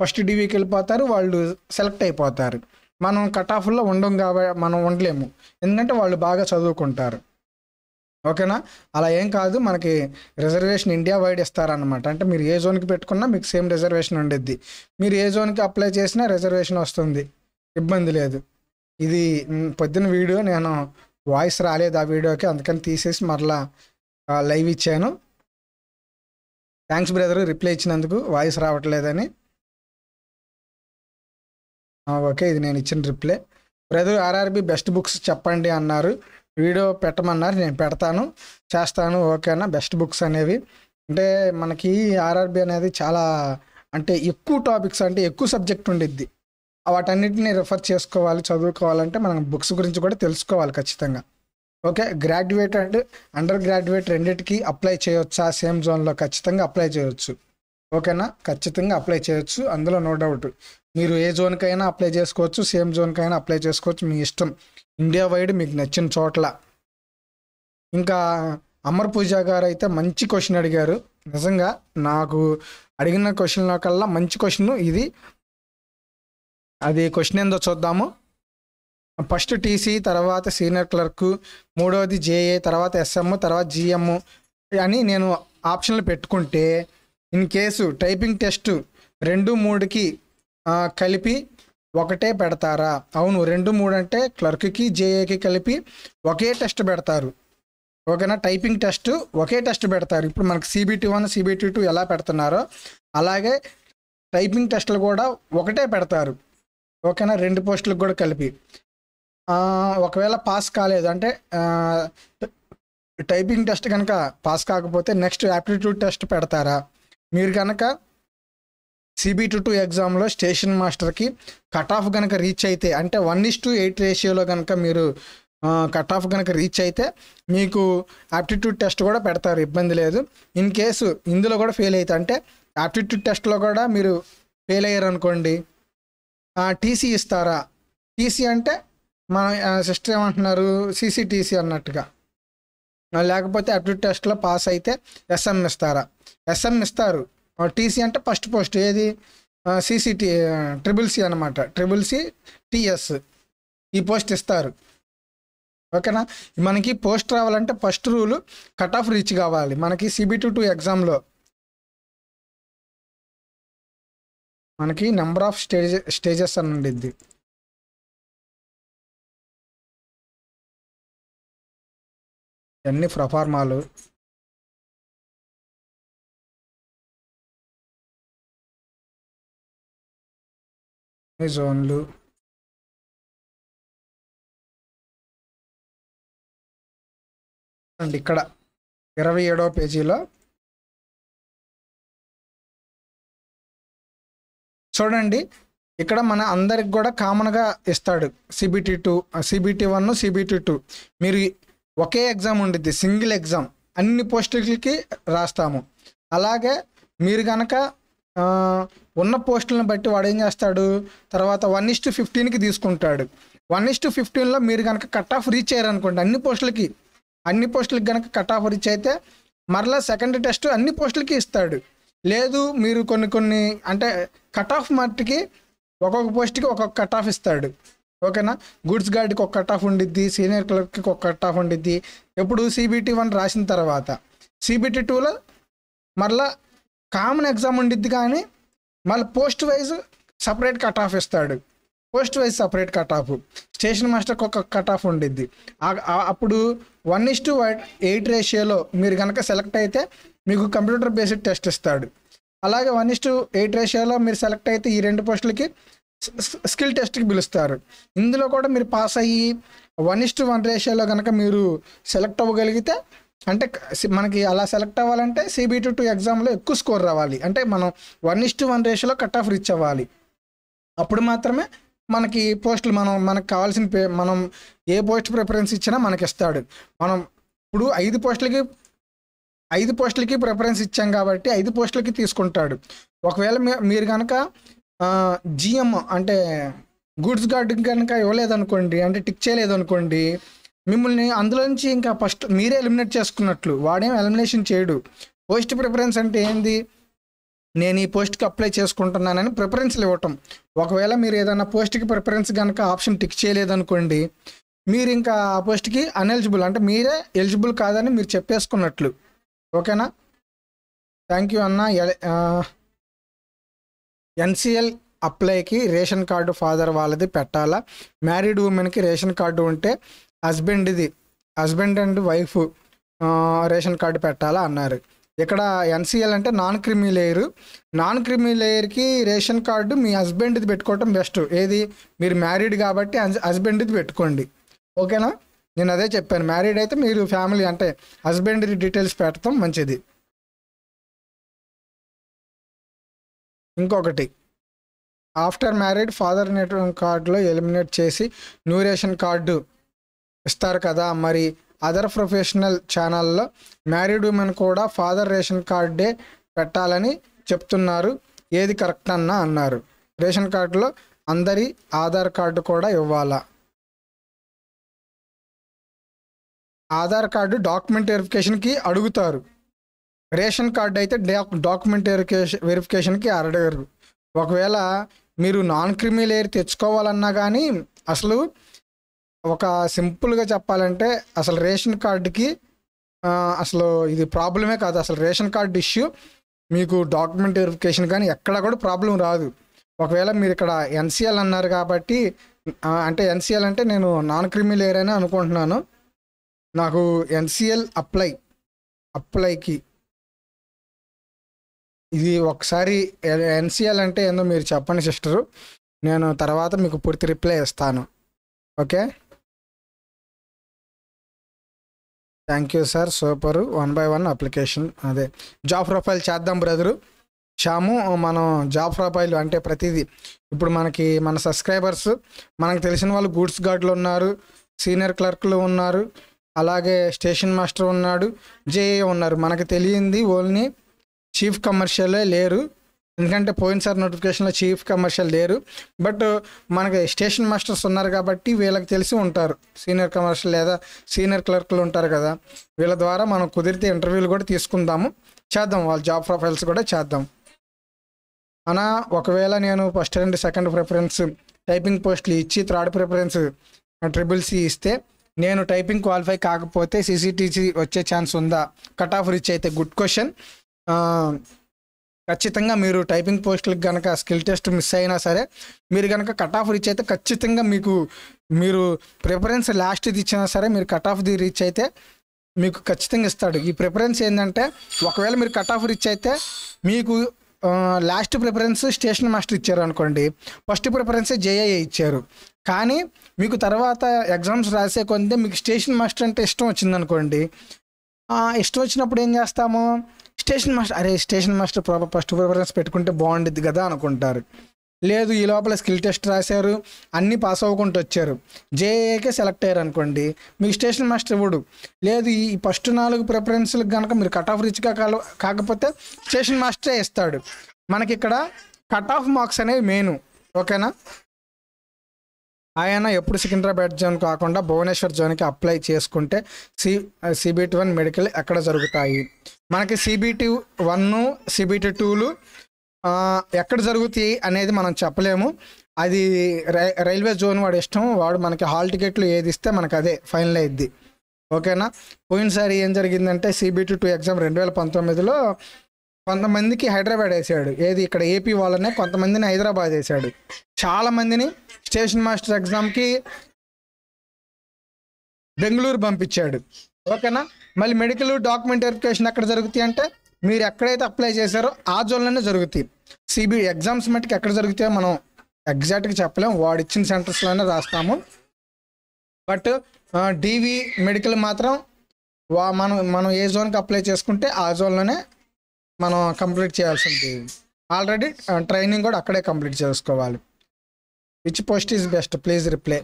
ఫస్ట్ డివికి వెళ్ళిపోతారు వాళ్ళు సెలెక్ట్ అయిపోతారు మనం కట్ ఆఫ్లో ఉండం కాబట్టి మనం ఉండలేము ఎందుకంటే వాళ్ళు బాగా చదువుకుంటారు ఓకేనా అలా ఏం కాదు మనకి రిజర్వేషన్ ఇండియా వైడ్ ఇస్తారనమాట అంటే మీరు ఏ జోన్కి పెట్టుకున్నా మీకు సేమ్ రిజర్వేషన్ ఉండిద్ది మీరు ఏ జోన్కి అప్లై చేసినా రిజర్వేషన్ వస్తుంది ఇబ్బంది లేదు ఇది పొద్దున వీడియో నేను వాయిస్ రాలేదు ఆ వీడియోకి అందుకని తీసేసి మరలా లైవ్ ఇచ్చాను థ్యాంక్స్ బ్రదర్ రిప్లై ఇచ్చినందుకు వాయిస్ రావట్లేదని ఓకే ఇది నేను ఇచ్చిన reply brother RRB best books చెప్పండి అన్నారు వీడియో పెట్టమన్నారు నేను పెడతాను చేస్తాను ఓకేనా బెస్ట్ బుక్స్ అనేవి అంటే మనకి ఆర్ఆర్బి అనేది చాలా అంటే ఎక్కువ టాపిక్స్ అంటే ఎక్కువ సబ్జెక్ట్ ఉండిద్ది వాటన్నిటిని రిఫర్ చేసుకోవాలి చదువుకోవాలంటే మనం బుక్స్ గురించి కూడా తెలుసుకోవాలి ఖచ్చితంగా okay graduate and undergraduate రెండింటికి అప్లై చేయొచ్చా ఆ సేమ్ జోన్లో ఖచ్చితంగా అప్లై చేయొచ్చు ఓకేనా ఖచ్చితంగా అప్లై చేయొచ్చు అందులో నో డౌట్ మీరు ఏ జోన్కైనా అప్లై చేసుకోవచ్చు సేమ్ జోన్కైనా అప్లై చేసుకోవచ్చు మీ ఇష్టం ఇండియా వైడ్ మీకు నచ్చిన చోట్ల ఇంకా అమర్ పూజ గారు అయితే మంచి క్వశ్చన్ అడిగారు నిజంగా నాకు అడిగిన క్వశ్చన్ల కల్లా మంచి క్వశ్చన్ ఇది అది క్వశ్చన్ ఏందో చూద్దాము ఫస్ట్ టీసీ తర్వాత సీనియర్ క్లర్క్ మూడవది జేఏ తర్వాత ఎస్ఎమ్ తర్వాత జిఎమ్ అని నేను ఆప్షన్లు పెట్టుకుంటే ఇన్ కేసు టైపింగ్ టెస్ట్ రెండు మూడుకి కలిపి ఒకటే పెడతారా అవును రెండు మూడు అంటే క్లర్క్కి జేఏకి కలిపి ఒకే టెస్ట్ పెడతారు ఓకేనా టైపింగ్ టెస్ట్ ఒకే టెస్ట్ పెడతారు ఇప్పుడు మనకు సిబిటీ వన్ సిబిటీ టూ ఎలా పెడుతున్నారో అలాగే టైపింగ్ టెస్టులు కూడా ఒకటే పెడతారు ఓకేనా రెండు పోస్టులకు కూడా కలిపి ఒకవేళ పాస్ కాలేదు అంటే టైపింగ్ టెస్ట్ కనుక పాస్ కాకపోతే నెక్స్ట్ యాప్టిట్యూడ్ టెస్ట్ పెడతారా మీరు కనుక సిబిటు టూ ఎగ్జామ్లో స్టేషన్ మాస్టర్కి కట్ ఆఫ్ కనుక రీచ్ అయితే అంటే వన్ ఇస్ టు ఎయిట్ రేషియోలో కనుక మీరు కట్ ఆఫ్ కనుక రీచ్ అయితే మీకు యాప్టిట్యూడ్ టెస్ట్ కూడా పెడతారు ఇబ్బంది లేదు ఇన్ కేసు ఇందులో కూడా ఫెయిల్ అయితే అంటే యాప్టిట్యూడ్ టెస్ట్లో కూడా మీరు ఫెయిల్ అయ్యారు అనుకోండి టీసీ ఇస్తారా టీసీ అంటే మన సిస్టర్ ఏమంటున్నారు సిసిటీసీ అన్నట్టుగా లేకపోతే అప్టిట్యూడ్ టెస్ట్లో పాస్ అయితే ఎస్ఎం ఇస్తారా ఎస్ఎం ఇస్తారు టీసీ అంటే ఫస్ట్ పోస్ట్ ఏది సిసిటి ట్రిబుల్ సి అనమాట ట్రిబుల్ సి టిఎస్ ఈ పోస్ట్ ఇస్తారు ఓకేనా మనకి పోస్ట్ రావాలంటే first rule cut off reach కావాలి మనకి సిబిటీ టూ ఎగ్జామ్లో మనకి నెంబర్ ఆఫ్ స్టేజ్ స్టేజెస్ అని ఉండిద్ది అన్ని ప్రఫార్మాలు జోన్లు అండ్ ఇక్కడ ఇరవై ఏడవ పేజీలో చూడండి ఇక్కడ మన అందరికి కూడా కామన్గా ఇస్తాడు CBT two CBT one CBT two మీరు ఒకే ఎగ్జామ్ ఉండిద్ది సింగిల్ ఎగ్జామ్ అన్ని పోస్టులకి రాస్తాము అలాగే మీరు కనుక ఉన్న పోస్టులను బట్టి వాడు ఏం చేస్తాడు తర్వాత వన్ ఇస్ టు ఫిఫ్టీన్కి తీసుకుంటాడు వన్ ఇస్ టు ఫిఫ్టీన్లో మీరు కనుక కట్ ఆఫ్ రీచ్ అయ్యారనుకోండి అన్ని పోస్టులకి అన్ని పోస్టులకి కనుక కట్ ఆఫ్ రీచ్ అయితే మరలా సెకండ్ టెస్ట్ అన్ని పోస్టులకి ఇస్తాడు లేదు మీరు కొన్ని కొన్ని అంటే కట్ ఆఫ్ మట్టికి ఒక్కొక్క పోస్ట్కి ఒక్కొక్క కట్ ఆఫ్ ఇస్తాడు ఓకేనా గుడ్స్ గార్డ్కి ఒక కట్ ఆఫ్ ఉండిద్ది సీనియర్ క్లర్క్కి ఒక కట్ ఆఫ్ ఉండిద్ది ఎప్పుడు సిబిటీ వన్ రాసిన తర్వాత సిబిటీ టూలో మరలా కామన్ ఎగ్జామ్ ఉండిద్ది కానీ మళ్ళీ post wise separate cut off ఇస్తాడు post wise separate cut off station మాస్టర్కి ఒక కట్ ఆఫ్ ఉండిద్ది అప్పుడు వన్ ఇస్ టు ఎయిట్ రేషియోలో మీరు కనుక సెలెక్ట్ అయితే మీకు కంప్యూటర్ బేస్డ్ టెస్ట్ ఇస్తాడు అలాగే వన్ ఇస్ టు ఎయిట్ రేషియోలో మీరు సెలెక్ట్ అయితే ఈ రెండు పోస్టులకి స్కిల్ టెస్ట్కి పిలుస్తారు ఇందులో కూడా మీరు పాస్ అయ్యి వన్ ఇస్ టు వన్ రేషియోలో కనుక మీరు సెలెక్ట్ అవ్వగలిగితే అంటే మనకి అలా సెలెక్ట్ అవ్వాలంటే సిబిటీ టూ ఎగ్జామ్లో ఎక్కువ స్కోర్ రావాలి అంటే మనం వన్ ఇస్ టు వన్ రేషియోలో కట్ ఆఫ్ రీచ్ అవ్వాలి అప్పుడు మాత్రమే మనకి పోస్టులు మనం మనకు కావాల్సిన పే మనం ఏ పోస్ట్ ప్రిఫరెన్స్ ఇచ్చినా మనకి ఇస్తాడు మనం ఇప్పుడు ఐదు పోస్టులకి ఐదు పోస్టులకి ప్రిఫరెన్స్ ఇచ్చాం కాబట్టి ఐదు పోస్టులకి తీసుకుంటాడు ఒకవేళ మీరు కనుక జిఎం అంటే గూడ్స్ గార్డ్ కనుక ఇవ్వలేదనుకోండి అంటే టిక్ చేయలేదనుకోండి మిమ్మల్ని అందులో నుంచి ఇంకా ఫస్ట్ మీరే ఎలిమినేట్ చేసుకున్నట్లు వాడేం ఎలిమినేషన్ చేయడు పోస్ట్ ప్రిఫరెన్స్ అంటే ఏంది నేను ఈ పోస్ట్కి అప్లై చేసుకుంటున్నానని ప్రిఫరెన్స్లు ఇవ్వటం ఒకవేళ మీరు ఏదైనా పోస్ట్కి ప్రిఫరెన్స్ కనుక ఆప్షన్ టిక్ చేయలేదనుకోండి మీరు ఇంకా ఆ పోస్ట్కి అనెలిజిబుల్ అంటే మీరే ఎలిజిబుల్ కాదని మీరు చెప్పేసుకున్నట్లు ఓకేనా థ్యాంక్ యూ అన్న ఎన్సిఎల్ అప్లైకి రేషన్ కార్డు ఫాదర్ వాళ్ళది పెట్టాలా మ్యారీడ్ ఉమెన్కి రేషన్ కార్డు ఉంటే హస్బెండ్ ఇది husband and wife ration card పెట్టాలా అన్నారు ఇక్కడ ఎన్సీఎల్ అంటే నాన్ క్రిమి లేయర్ నాన్ క్రిమి లేయర్కి రేషన్ కార్డు మీ హస్బెండ్ది పెట్టుకోవటం బెస్ట్ ఏది మీరు మ్యారీడ్ కాబట్టి హస్బెండ్ది పెట్టుకోండి ఓకేనా నేను అదే చెప్పాను మ్యారీడ్ అయితే మీరు ఫ్యామిలీ అంటే హస్బెండ్ది డీటెయిల్స్ పెడతాం మంచిది ఇంకొకటి ఆఫ్టర్ మ్యారీడ్ ఫాదర్ నెట్ కార్డులో ఎలిమినేట్ చేసి న్యూ రేషన్ కార్డు ఇస్తారు కదా మరి అదర్ ప్రొఫెషనల్ ఛానల్లో మ్యారీడ్ ఉమెన్ కూడా ఫాదర్ రేషన్ కార్డే పెట్టాలని చెప్తున్నారు ఏది కరెక్ట్ అన్న అన్నారు రేషన్ కార్డులో అందరి ఆధార్ కార్డు కూడా ఇవ్వాలా ఆధార్ కార్డు డాక్యుమెంట్ వెరిఫికేషన్కి అడుగుతారు రేషన్ కార్డు అయితే డా డాక్యుమెంట్ వెరిఫికేషన్ వెరిఫికేషన్కి అడగరు ఒకవేళ మీరు నాన్ క్రిమి తెచ్చుకోవాలన్నా కానీ అసలు ఒక సింపుల్గా చెప్పాలంటే అసలు రేషన్ కార్డుకి అసలు ఇది ప్రాబ్లమే కాదు అసలు రేషన్ కార్డు ఇష్యూ మీకు డాక్యుమెంట్ వెరిఫికేషన్ కానీ ఎక్కడ కూడా ప్రాబ్లం రాదు ఒకవేళ మీరు ఇక్కడ ఎన్సీఎల్ అన్నారు కాబట్టి అంటే ఎన్సీఎల్ అంటే నేను నాన్ క్రిమినల్ ఏరైనా అనుకుంటున్నాను నాకు ఎన్సీఎల్ అప్లై అప్లైకి ఇది ఒకసారి ఎన్సీఎల్ అంటే ఏందో మీరు చెప్పండి సిస్టరు నేను తర్వాత మీకు పూర్తి రిప్లై ఇస్తాను okay thank you sir super one by one application అదే జాబ్ ప్రొఫైల్ చేద్దాం బ్రదరు చాము మనం జాబ్ ప్రొఫైల్ అంటే ప్రతిదీ ఇప్పుడు మనకి మన సబ్స్క్రైబర్స్ మనకు తెలిసిన వాళ్ళు గూడ్స్ గార్డులు ఉన్నారు సీనియర్ క్లర్క్లు ఉన్నారు అలాగే స్టేషన్ మాస్టర్ ఉన్నాడు జేఏ ఉన్నారు మనకు తెలియంది ఓన్లీ చీఫ్ కమర్షియలే లేరు ఎందుకంటే పోయినసారి నోటిఫికేషన్లో చీఫ్ కమర్షియల్ లేరు బట్ మనకి స్టేషన్ మాస్టర్స్ ఉన్నారు కాబట్టి వీళ్ళకి తెలిసి ఉంటారు సీనియర్ కమర్షియల్ లేదా సీనియర్ క్లర్క్లు ఉంటారు కదా వీళ్ళ ద్వారా మనం కుదిరితే ఇంటర్వ్యూలు కూడా తీసుకుందాము చేద్దాం వాళ్ళ జాబ్ ప్రొఫైల్స్ కూడా చేద్దాం అనా ఒకవేళ నేను first and second preference typing పోస్టులు ఇచ్చి థర్డ్ ప్రిఫరెన్స్ ట్రిపుల్ సి ఇస్తే నేను టైపింగ్ క్వాలిఫై కాకపోతే సీసీటీసీ వచ్చే ఛాన్స్ ఉందా కట్ ఆఫ్ రీచ్ అయితే గుడ్ క్వశ్చన్ ఖచ్చితంగా మీరు టైపింగ్ పోస్టులకు కనుక స్కిల్ టెస్ట్ మిస్ అయినా సరే మీరు కనుక కట్ ఆఫ్ రీచ్ అయితే ఖచ్చితంగా మీకు మీరు ప్రిఫరెన్స్ లాస్ట్ ఇది ఇచ్చినా సరే మీరు కట్ ఆఫ్ ది రీచ్ అయితే మీకు ఖచ్చితంగా ఇస్తాడు ఈ ప్రిఫరెన్స్ ఏంటంటే ఒకవేళ మీరు కట్ ఆఫ్ రీచ్ అయితే మీకు లాస్ట్ ప్రిఫరెన్స్ స్టేషన్ మాస్టర్ ఇచ్చారు అనుకోండి ఫస్ట్ ప్రిఫరెన్సే జేఏఏ ఇచ్చారు కానీ మీకు తర్వాత ఎగ్జామ్స్ రాసే కొంతే మీకు స్టేషన్ మాస్టర్ అంటే ఇష్టం వచ్చిందనుకోండి ఇష్టం వచ్చినప్పుడు ఏం చేస్తాము స్టేషన్ మాస్టర్ అరే station master proper first preference పెట్టుకుంటే బాగుండిద్ది కదా అనుకుంటారు లేదు ఈ లోపల స్కిల్ టెస్ట్ రాశారు అన్నీ పాస్ అవ్వకుండా వచ్చారు జేఏకే సెలెక్ట్ అయ్యారు అనుకోండి మీకు స్టేషన్ మాస్టర్ ఇవ్వడు లేదు ఈ ఫస్ట్ నాలుగు ప్రిఫరెన్స్లకు కనుక మీరు కట్ ఆఫ్ రిచ్గా కాకపోతే స్టేషన్ మాస్టరే ఇస్తాడు మనకి ఇక్కడ కట్ ఆఫ్ మార్క్స్ అనేవి మెయిన్ ఓకేనా ఆయన ఎప్పుడు సికింద్రాబాద్ జోన్ కాకుండా భువనేశ్వర్ జోన్కి అప్లై చేసుకుంటే సి సిబిటి వన్ మెడికల్ ఎక్కడ జరుగుతాయి మనకి సిబిటి వన్ సిబిటి టూలు ఎక్కడ జరుగుతాయి అనేది మనం చెప్పలేము అది రైల్వే జోన్ వాడు ఇష్టం వాడు మనకి హాల్ టికెట్లు ఏది ఇస్తే మనకు అదే ఫైనల్ అయ్యిద్ది ఓకేనా పోయినసారి ఏం జరిగిందంటే సిబిటి టూ ఎగ్జామ్ రెండు వేల పంతొమ్మిదిలో కొంతమందికి హైదరాబాద్ వేసాడు ఏది ఇక్కడ ఏపీ వాళ్ళనే కొంతమందిని హైదరాబాద్ వేసాడు చాలామందిని స్టేషన్ మాస్టర్ ఎగ్జామ్కి బెంగళూరు పంపించాడు ఓకేనా మళ్ళీ మెడికల్ డాక్యుమెంట్ వెరిఫికేషన్ ఎక్కడ జరుగుతాయి అంటే మీరు ఎక్కడైతే అప్లై చేశారో ఆ జోన్లోనే జరుగుతాయి సిబిఐ ఎగ్జామ్స్ మట్టుకు ఎక్కడ జరుగుతాయో మనం ఎగ్జాక్ట్గా చెప్పలేము వాడు ఇచ్చిన సెంటర్స్లోనే రాస్తాము బట్ డివి మెడికల్ మాత్రం వా మనం మనం ఏ జోన్కి అప్లై చేసుకుంటే ఆ జోన్లోనే మనం కంప్లీట్ చేయాల్సింది ఆల్రెడీ ట్రైనింగ్ కూడా అక్కడే కంప్లీట్ చేసుకోవాలి which post is best please reply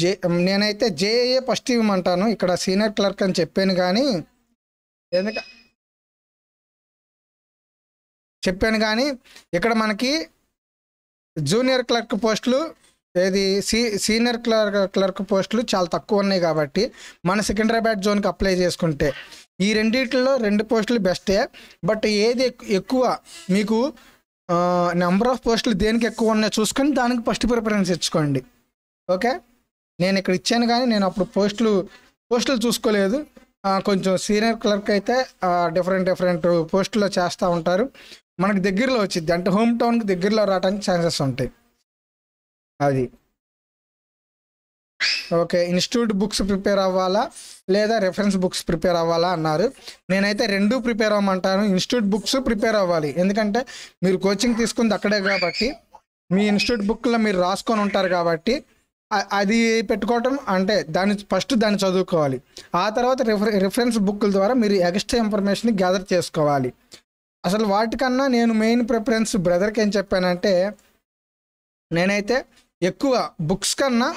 J నేనైతే జేఏఏ ఫస్ట్ ఇవ్వమంటాను ఇక్కడ సీనియర్ క్లర్క్ అని చెప్పాను కానీ ఎందుక చెప్పాను కానీ ఇక్కడ మనకి జూనియర్ క్లర్క్ పోస్టులు ఏది సీ సీనియర్ క్లర్క్ క్లర్క్ పోస్టులు చాలా తక్కువ ఉన్నాయి కాబట్టి మన సికింద్రాబాద్ జోన్కి అప్లై చేసుకుంటే ఈ రెండిట్లో రెండు పోస్టులు బెస్టే బట్ ఏది ఎక్కువ మీకు నెంబర్ ఆఫ్ పోస్టులు దేనికి ఎక్కువ ఉన్నాయో చూసుకొని దానికి ఫస్ట్ ప్రిఫరెన్స్ ఇచ్చుకోండి ఓకే నేను ఇక్కడ ఇచ్చాను కానీ నేను అప్పుడు పోస్టులు పోస్టులు చూసుకోలేదు కొంచెం సీనియర్ క్లర్క్ అయితే డిఫరెంట్ డిఫరెంట్ పోస్టుల్లో చేస్తూ ఉంటారు మనకు దగ్గరలో వచ్చింది అంటే హోమ్ టౌన్కి దగ్గరలో రావడానికి ఛాన్సెస్ ఉంటాయి అది ఓకే ఇన్స్టిట్యూట్ బుక్స్ ప్రిపేర్ అవ్వాలా లేదా రెఫరెన్స్ బుక్స్ ప్రిపేర్ అవ్వాలా అన్నారు నేనైతే రెండు ప్రిపేర్ అవ్వమంటాను ఇన్స్టిట్యూట్ బుక్స్ ప్రిపేర్ అవ్వాలి ఎందుకంటే మీరు కోచింగ్ తీసుకుంది అక్కడే కాబట్టి మీ ఇన్స్టిట్యూట్ బుక్లో మీరు రాసుకొని ఉంటారు కాబట్టి అది పెట్టుకోవటం అంటే దాన్ని ఫస్ట్ దాన్ని చదువుకోవాలి ఆ తర్వాత రిఫరెన్స్ బుక్ల ద్వారా మీరు ఎక్స్ట్రా ఇన్ఫర్మేషన్ గ్యాదర్ చేసుకోవాలి అసలు వాటికన్నా నేను మెయిన్ ప్రిఫరెన్స్ బ్రదర్కి ఏం చెప్పానంటే నేనైతే ఎక్కువ బుక్స్ కన్నా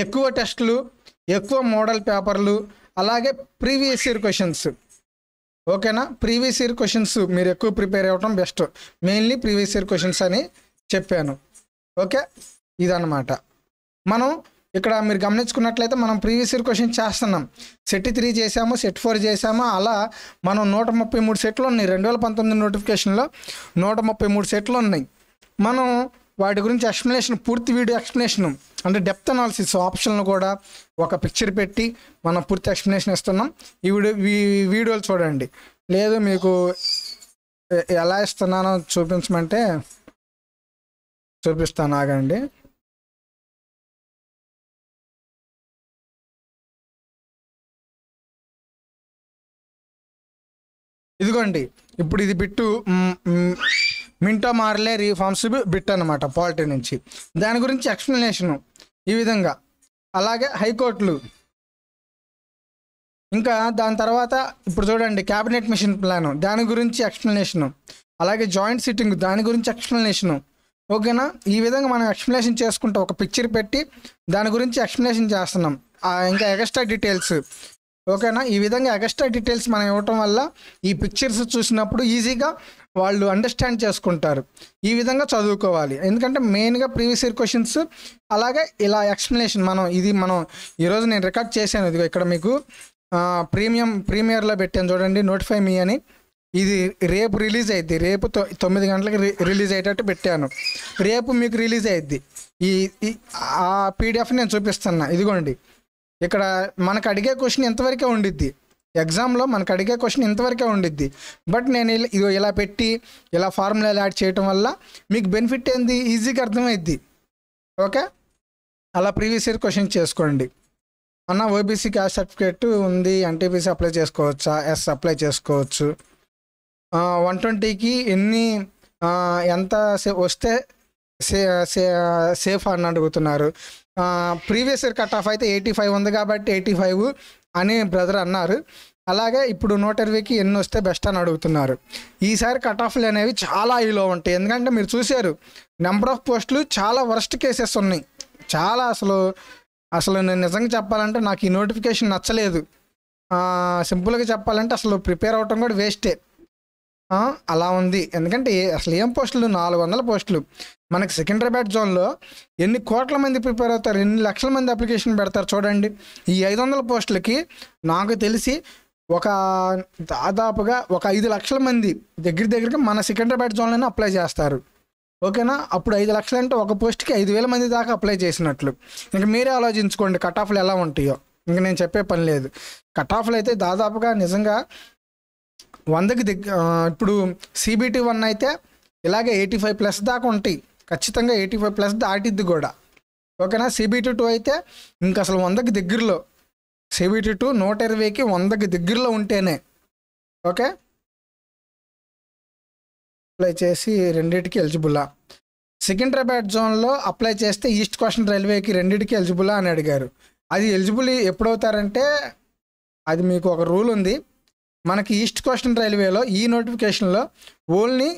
ఎక్కువ టెస్టులు ఎక్కువ మోడల్ పేపర్లు అలాగే ప్రీవియస్ ఇయర్ క్వశ్చన్స్ ఓకేనా ప్రీవియస్ ఇయర్ క్వశ్చన్స్ మీరు ఎక్కువ ప్రిపేర్ అవ్వటం best mainly previous year questions అని చెప్పాను ఓకే ఇదన్నమాట మనం ఇక్కడ మీరు గమనించుకున్నట్లయితే మనం ప్రీవియస్ ఇయర్ క్వశ్చన్ చేస్తున్నాం సెట్ త్రీ చేసాము సెట్ ఫోర్ చేసాము అలా మనం నూట ముప్పై మూడు సెట్లు ఉన్నాయి రెండు వేల పంతొమ్మిది నోటిఫికేషన్లో నూట ముప్పై మూడు సెట్లు ఉన్నాయి మనం వాటి గురించి ఎక్స్ప్లెనేషన్ పూర్తి వీడియో ఎక్స్ప్లెనేషన్ అంటే డెప్త్ అనాలిసిస్ ఆప్షన్లు కూడా ఒక పిక్చర్ పెట్టి మనం పూర్తి ఎక్స్ప్లెనేషన్ ఇస్తున్నాం ఈ వీడియో వీడియోలు చూడండి లేదు మీకు ఎలా ఇస్తున్నానో చూపించమంటే చూపిస్తాను ఆగండి ఇదిగోండి ఇప్పుడు ఇది bit Minto Morley reforms bit అనమాట పాలిటీ నుంచి దాని గురించి ఎక్స్ప్లెనేషన్ ఈ విధంగా అలాగే హైకోర్టులు ఇంకా దాని తర్వాత ఇప్పుడు చూడండి క్యాబినెట్ మిషన్ ప్లాను దాని గురించి ఎక్స్ప్లెనేషను అలాగే జాయింట్ సిట్టింగ్ దాని గురించి ఎక్స్ప్లెనేషను ఓకేనా ఈ విధంగా మనం ఎక్స్ప్లెనేషన్ చేసుకుంటాం ఒక పిక్చర్ పెట్టి దాని గురించి ఎక్స్ప్లెనేషన్ చేస్తున్నాం ఇంకా ఎగస్ట్రా డీటెయిల్స్ ఓకేనా ఈ విధంగా ఎగస్ట్రా డీటెయిల్స్ మనం ఇవ్వటం వల్ల ఈ పిక్చర్స్ చూసినప్పుడు ఈజీగా వాళ్ళు అండర్స్టాండ్ చేసుకుంటారు ఈ విధంగా చదువుకోవాలి ఎందుకంటే మెయిన్గా ప్రీవియస్ ఇయర్ క్వశ్చన్స్ అలాగే ఇలా ఎక్స్ప్లెనేషన్ మనం ఇది మనం ఈరోజు నేను రికార్డ్ చేశాను ఇది ఇక్కడ మీకు ప్రీమియం ప్రీమియర్లో పెట్టాను చూడండి నోటిఫై మీ అని ఇది రేపు రిలీజ్ అయింది రేపు తొమ్మిది గంటలకు రిలీజ్ అయ్యేటట్టు పెట్టాను రేపు మీకు రిలీజ్ అయ్యిద్ది ఈ ఆ పీడిఎఫ్ నేను చూపిస్తున్నా ఇదిగోండి ఇక్కడ మనకు అడిగే క్వశ్చన్ ఎంతవరకే ఉండిద్ది ఎగ్జామ్లో మనకు అడిగే క్వశ్చన్ ఇంతవరకే ఉండిద్ది బట్ నేను ఇది ఇలా పెట్టి ఇలా ఫార్ములా యాడ్ చేయటం వల్ల మీకు బెనిఫిట్ ఏంది ఈజీగా అర్థమైద్ది ఓకే అలా ప్రీవియస్ ఇయర్ క్వశ్చన్ చేసుకోండి అన్న ఓబీసీ క్యాస్ట్ సర్టిఫికేట్ ఉంది ఎన్టీపీసీ అప్లై చేసుకోవచ్చా ఎస్ అప్లై చేసుకోవచ్చు వన్ ట్వంటీకి ఎన్ని ఎంత వస్తే సే సే సేఫ్ అని అడుగుతున్నారు ప్రీవియస్ ఇయర్ కట్ ఆఫ్ అయితే ఎయిటీ ఫైవ్ ఉంది కాబట్టి ఎయిటీ ఫైవ్ అని బ్రదర్ అన్నారు అలాగే ఇప్పుడు నూట ఇరవైకి ఎన్ని వస్తే బెస్ట్ అని అడుగుతున్నారు ఈసారి కట్ ఆఫ్లు అనేవి చాలా హైలో ఉంటాయి ఎందుకంటే మీరు చూశారు నెంబర్ ఆఫ్ పోస్టులు చాలా వరస్ట్ కేసెస్ ఉన్నాయి చాలా అసలు అసలు నేను నిజంగా చెప్పాలంటే నాకు ఈ నోటిఫికేషన్ నచ్చలేదు సింపుల్గా చెప్పాలంటే అసలు ప్రిపేర్ అవటం కూడా వేస్టే అలా ఉంది ఎందుకంటే అసలు ఏం పోస్టులు నాలుగు వందల పోస్టులు మనకి సికింద్రాబాద్ జోన్లో ఎన్ని కోట్ల మంది ప్రిపేర్ అవుతారు ఎన్ని లక్షల మంది అప్లికేషన్ పెడతారు చూడండి ఈ ఐదు వందల పోస్టులకి నాకు తెలిసి ఒక దాదాపుగా ఒక ఐదు లక్షల మంది దగ్గర దగ్గరగా మన సికింద్రాబాద్ జోన్లోనే అప్లై చేస్తారు ఓకేనా అప్పుడు ఐదు లక్షలు అంటే ఒక పోస్ట్కి ఐదు వేల మంది దాకా అప్లై చేసినట్లు ఇంకా మీరే ఆలోచించుకోండి కట్ ఆఫ్లు ఎలా ఉంటాయో ఇంకా నేను చెప్పే పని లేదు కట్ ఆఫ్లు అయితే దాదాపుగా నిజంగా వందకి దగ్గ ఇప్పుడు సిబిటి వన్ అయితే ఇలాగే ఎయిటీ ఫైవ్ ప్లస్ దాకా ఉంటాయి ఖచ్చితంగా ఎయిటీ ఫైవ్ ప్లస్ దాటిద్ది కూడా ఓకేనా సిబిటీ టూ అయితే ఇంకా అసలు వందకి దగ్గరలో సిబిటీ టూ నూట ఇరవైకి వందకి దగ్గరలో ఉంటేనే ఓకే అప్లై చేసి రెండింటికి సెకండ్ సికింద్రాబాద్ జోన్లో అప్లై చేస్తే ఈస్ట్ క్వశ్చన్ రైల్వేకి రెండింటికి ఎలిజిబులా అని అడిగారు అది ఎలిజిబుల్ ఎప్పుడవుతారంటే అది మీకు ఒక రూల్ ఉంది మనకి ఈస్ట్ క్వశ్చన్ రైల్వేలో ఈ నోటిఫికేషన్లో ఓన్లీ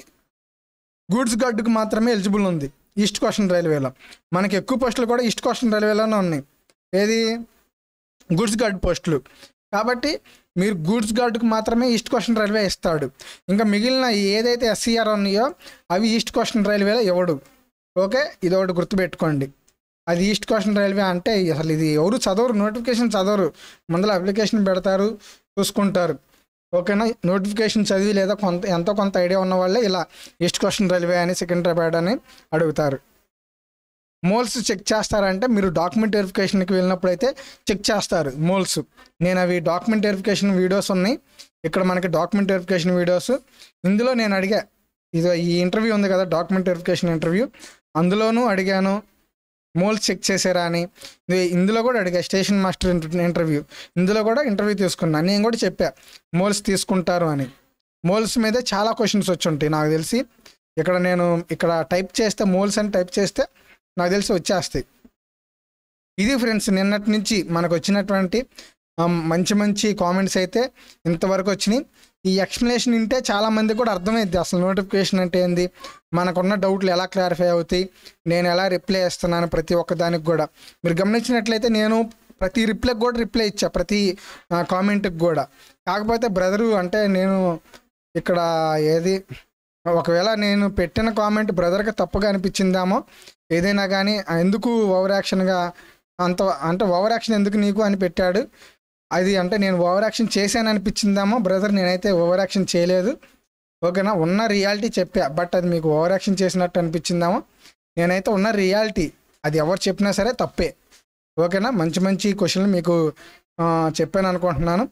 గూడ్స్ గార్డుకు మాత్రమే ఎలిజిబుల్ ఉంది ఈస్ట్ కోస్టల్ రైల్వేలో మనకి ఎక్కువ పోస్టులు కూడా ఈస్ట్ కోస్టల్ రైల్వేలోనే ఉన్నాయి ఏది గూడ్స్ గార్డ్ పోస్టులు కాబట్టి మీరు గూడ్స్ గార్డుకు మాత్రమే ఈస్ట్ కోస్టల్ రైల్వే ఇస్తాడు ఇంకా మిగిలిన ఏదైతే ఎస్సీఆర్ ఉన్నాయో అవి ఈస్ట్ కోస్టల్ రైల్వేలో ఇవ్వడు ఓకే ఇది ఒకటి గుర్తుపెట్టుకోండి అది ఈస్ట్ కోస్టల్ రైల్వే అంటే అసలు ఇది ఎవరు చదవరు నోటిఫికేషన్ చదవరు ముందర అప్లికేషన్ పెడతారు చూసుకుంటారు ఓకేనా నోటిఫికేషన్ చదివి లేదా కొంత ఎంతో కొంత ఐడియా ఉన్న వాళ్ళే ఇలా ఈస్ట్ క్వశ్చన్ రైల్వే అని సెకండ్ సికింద్రాబాద్ అని అడుగుతారు మోల్స్ చెక్ చేస్తారంటే మీరు డాక్యుమెంట్ వెరిఫికేషన్కి వెళ్ళినప్పుడు అయితే చెక్ చేస్తారు మోల్స్ నేను అవి డాక్యుమెంట్ వెరిఫికేషన్ వీడియోస్ ఉన్నాయి ఇక్కడ మనకి డాక్యుమెంట్ వెరిఫికేషన్ వీడియోస్ ఇందులో నేను అడిగా ఇది ఈ ఇంటర్వ్యూ ఉంది కదా డాక్యుమెంట్ వెరిఫికేషన్ ఇంటర్వ్యూ అందులోనూ అడిగాను మోల్స్ చెక్ చేసారా అని ఇందులో కూడా అడిగా స్టేషన్ మాస్టర్ ఇంటర్వ్యూ ఇందులో కూడా ఇంటర్వ్యూ తీసుకున్నా నేను కూడా చెప్పా మోల్స్ తీసుకుంటారు అని మోల్స్ మీదే చాలా క్వశ్చన్స్ వచ్చి ఉంటాయి నాకు తెలిసి ఇక్కడ నేను ఇక్కడ టైప్ చేస్తే మోల్స్ అని టైప్ చేస్తే నాకు తెలిసి వచ్చేస్తాయి ఇది ఫ్రెండ్స్ నిన్నటి నుంచి మనకు వచ్చినటువంటి మంచి మంచి కామెంట్స్ అయితే ఇంతవరకు వచ్చినాయి ఈ ఎక్స్ప్లెనేషన్ వింటే చాలామంది కూడా అర్థమైంది అసలు నోటిఫికేషన్ అంటే ఏంది మనకున్న డౌట్లు ఎలా క్లారిఫై అవుతాయి నేను ఎలా రిప్లై ఇస్తున్నాను ప్రతి ఒక్క దానికి కూడా మీరు గమనించినట్లయితే నేను ప్రతి రిప్లైకి కూడా రిప్లై ఇచ్చా ప్రతి కామెంట్కి కూడా కాకపోతే బ్రదరు అంటే నేను ఇక్కడ ఏది ఒకవేళ నేను పెట్టిన కామెంట్ బ్రదర్కి తప్పుగా అనిపించిందామో ఏదైనా కానీ ఎందుకు ఓవర్ యాక్షన్గా అంత అంటే ఓవర్ యాక్షన్ ఎందుకు నీకు అని పెట్టాడు అది అంటే నేను ఓవర్ యాక్షన్ చేశాను అనిపించిందేమో బ్రదర్ నేనైతే ఓవర్ యాక్షన్ చేయలేదు ఓకేనా ఉన్న రియాలిటీ చెప్పా బట్ అది మీకు ఓవర్ యాక్షన్ చేసినట్టు అనిపించిందేమో నేనైతే ఉన్న రియాలిటీ అది ఎవరు చెప్పినా సరే తప్పే ఓకేనా మంచి మంచి క్వశ్చన్లు మీకు చెప్పాను అనుకుంటున్నాను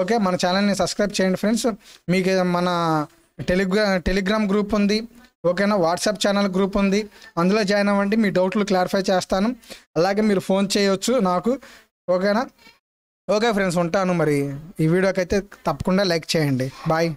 ఓకే మన ఛానల్ని సబ్స్క్రైబ్ చేయండి ఫ్రెండ్స్ మీకు మన టెలిగ్రా టెలిగ్రామ్ గ్రూప్ ఉంది ఓకేనా వాట్సాప్ ఛానల్ గ్రూప్ ఉంది అందులో జాయిన్ అవ్వండి మీ డౌట్లు క్లారిఫై చేస్తాను అలాగే మీరు ఫోన్ చేయవచ్చు నాకు ఓకేనా ఓకే ఫ్రెండ్స్ ఉంటాను మరి ఈ వీడియోకి అయితే తప్పకుండా లైక్ చేయండి బాయ్